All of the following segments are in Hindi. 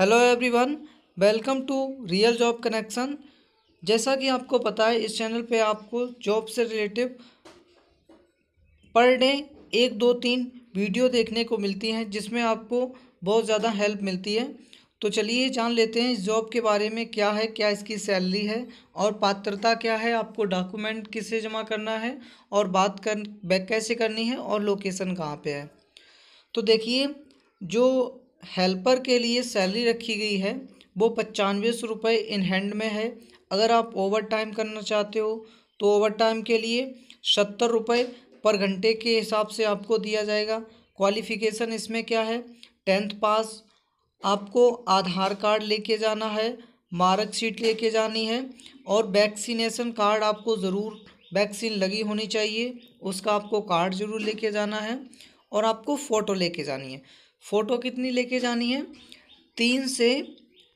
hello everyone welcome to real job connection जैसा कि आपको पता है इस चैनल पे आपको जॉब से रिलेटिव पर डे एक दो तीन वीडियो देखने को मिलती हैं जिसमें आपको बहुत ज़्यादा हेल्प मिलती है तो चलिए जान लेते हैं इस जॉब के बारे में क्या है क्या इसकी सैलरी है और पात्रता क्या है आपको डॉक्यूमेंट किससे जमा करना है और बात कर बैक कैसे करनी है और लोकेशन कहाँ पे है तो देखिए जो हेल्पर के लिए सैलरी रखी गई है वो पचानवे सौ रुपये इन हैंड में है अगर आप ओवर टाइम करना चाहते हो तो ओवर टाइम के लिए सत्तर रुपये पर घंटे के हिसाब से आपको दिया जाएगा क्वालिफ़िकेशन इसमें क्या है टेंथ पास आपको आधार कार्ड लेके जाना है मार्कशीट लेके जानी है और वैक्सीनेशन कार्ड आपको ज़रूर वैक्सीन लगी होनी चाहिए उसका आपको कार्ड ज़रूर लेके जाना है और आपको फ़ोटो लेके जानी है फ़ोटो कितनी लेके जानी है तीन से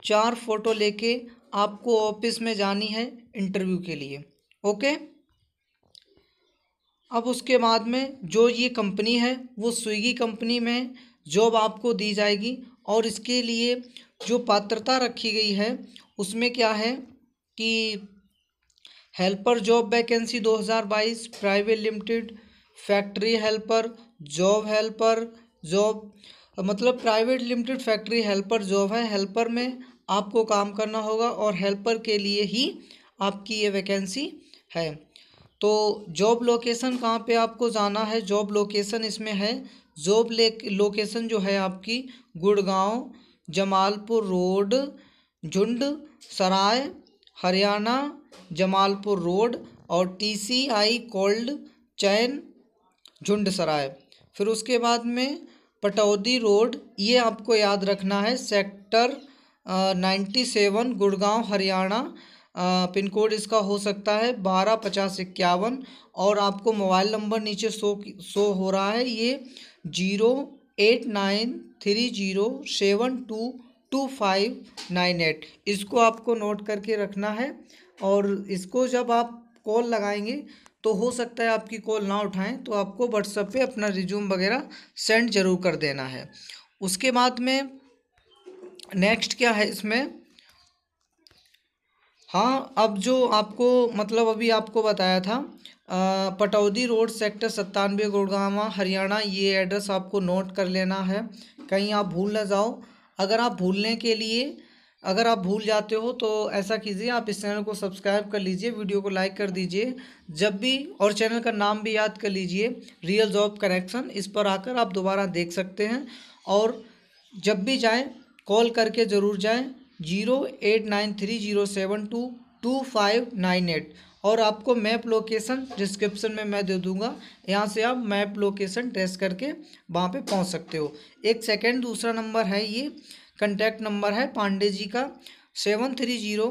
चार फ़ोटो लेके आपको ऑफिस में जानी है इंटरव्यू के लिए ओके अब उसके बाद में जो ये कंपनी है वो स्विगी कंपनी में जॉब आपको दी जाएगी और इसके लिए जो पात्रता रखी गई है उसमें क्या है कि helper job vacancy 2022 private limited factory helper job helper job मतलब private limited factory helper job है हेल्पर में आपको काम करना होगा और हेल्पर के लिए ही आपकी ये वैकेंसी है तो जॉब लोकेशन कहाँ पे आपको जाना है जॉब लोकेशन इसमें है जॉब लोकेशन जो है आपकी गुड़गांव जमालपुर रोड झुंड सराय हरियाणा जमालपुर रोड और TCI cold chain Jhund Sarai फिर उसके बाद में पटौदी रोड ये आपको याद रखना है sector ninety seven Gurgaon Haryana pin code इसका हो सकता है बारह पचास इक्यावन और आपको मोबाइल नंबर नीचे शो शो हो रहा है ये zero eight nine three zero seven two two five nine eight इसको आपको नोट करके रखना है और इसको जब आप कॉल लगाएंगे तो हो सकता है आपकी कॉल ना उठाएं तो आपको व्हाट्सएप पे अपना रिज्यूम वगैरह सेंड जरूर कर देना है उसके बाद में नेक्स्ट क्या है इसमें हाँ अब जो आपको मतलब अभी आपको बताया था पटौदी रोड सेक्टर सत्तानवे गुड़गावा हरियाणा ये एड्रेस आपको नोट कर लेना है कहीं आप भूल ना जाओ अगर आप भूलने के लिए अगर आप भूल जाते हो तो ऐसा कीजिए आप इस चैनल को सब्सक्राइब कर लीजिए वीडियो को लाइक कर दीजिए जब भी और चैनल का नाम भी याद कर लीजिए रियल जॉब कनेक्शन इस पर आकर आप दोबारा देख सकते हैं और जब भी जाएं कॉल करके ज़रूर जाएं zero eight nine three zero seven two two five nine eight और आपको मैप लोकेशन डिस्क्रिप्शन में मैं दे दूंगा यहाँ से आप मैप लोकेशन ट्रेस करके वहाँ पे पहुँच सकते हो एक सेकेंड दूसरा नंबर है ये कंटैक्ट नंबर है पांडे जी का seven three zero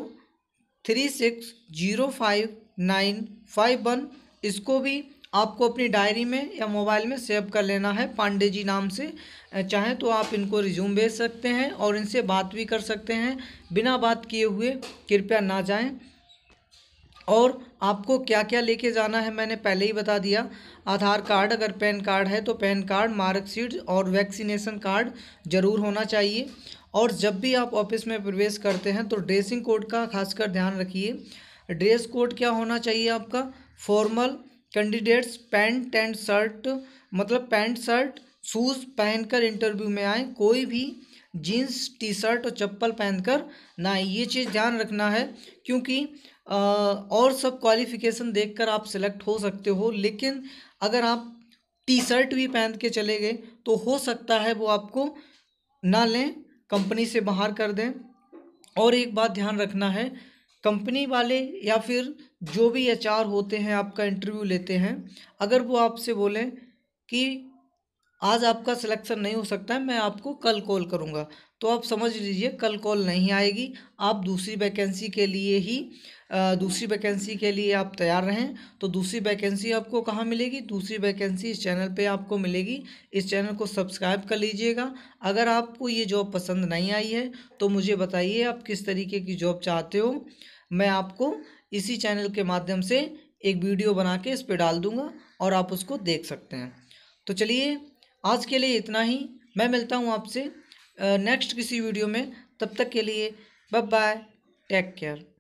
three six zero five nine five one इसको भी आपको अपनी डायरी में या मोबाइल में सेव कर लेना है पांडे जी नाम से चाहें तो आप इनको रिज्यूम भेज सकते हैं और इनसे बात भी कर सकते हैं बिना बात किए हुए कृपया ना जाएं और आपको क्या क्या लेके जाना है मैंने पहले ही बता दिया आधार कार्ड अगर पैन कार्ड है तो पैन कार्ड मार्कशीट और वैक्सीनेशन कार्ड ज़रूर होना चाहिए और जब भी आप ऑफिस में प्रवेश करते हैं तो ड्रेसिंग कोड का खासकर ध्यान रखिए ड्रेस कोड क्या होना चाहिए आपका formal candidates pant and shirt मतलब पैंट शर्ट शूज़ पहनकर इंटरव्यू में आए कोई भी जीन्स टी शर्ट और चप्पल पहनकर ना ये चीज़ ध्यान रखना है क्योंकि और सब क्वालिफिकेशन देखकर आप सिलेक्ट हो सकते हो लेकिन अगर आप टी शर्ट भी पहन के चले गए तो हो सकता है वो आपको ना लें कंपनी से बाहर कर दें और एक बात ध्यान रखना है कंपनी वाले या फिर जो भी एचआर होते हैं आपका इंटरव्यू लेते हैं अगर वो आपसे बोलें कि आज आपका सिलेक्शन नहीं हो सकता है मैं आपको कल कॉल करूँगा तो आप समझ लीजिए कल कॉल नहीं आएगी आप दूसरी वैकेंसी के लिए ही दूसरी वैकेंसी के लिए आप तैयार रहें तो दूसरी वैकेंसी आपको कहाँ मिलेगी दूसरी वैकेंसी इस चैनल पे आपको मिलेगी इस चैनल को सब्सक्राइब कर लीजिएगा अगर आपको ये जॉब पसंद नहीं आई है तो मुझे बताइए आप किस तरीके की जॉब चाहते हो मैं आपको इसी चैनल के माध्यम से एक वीडियो बना के इस पर डाल दूँगा और आप उसको देख सकते हैं तो चलिए आज के लिए इतना ही मैं मिलता हूँ आपसे नेक्स्ट किसी वीडियो में तब तक के लिए बाय बाय टेक केयर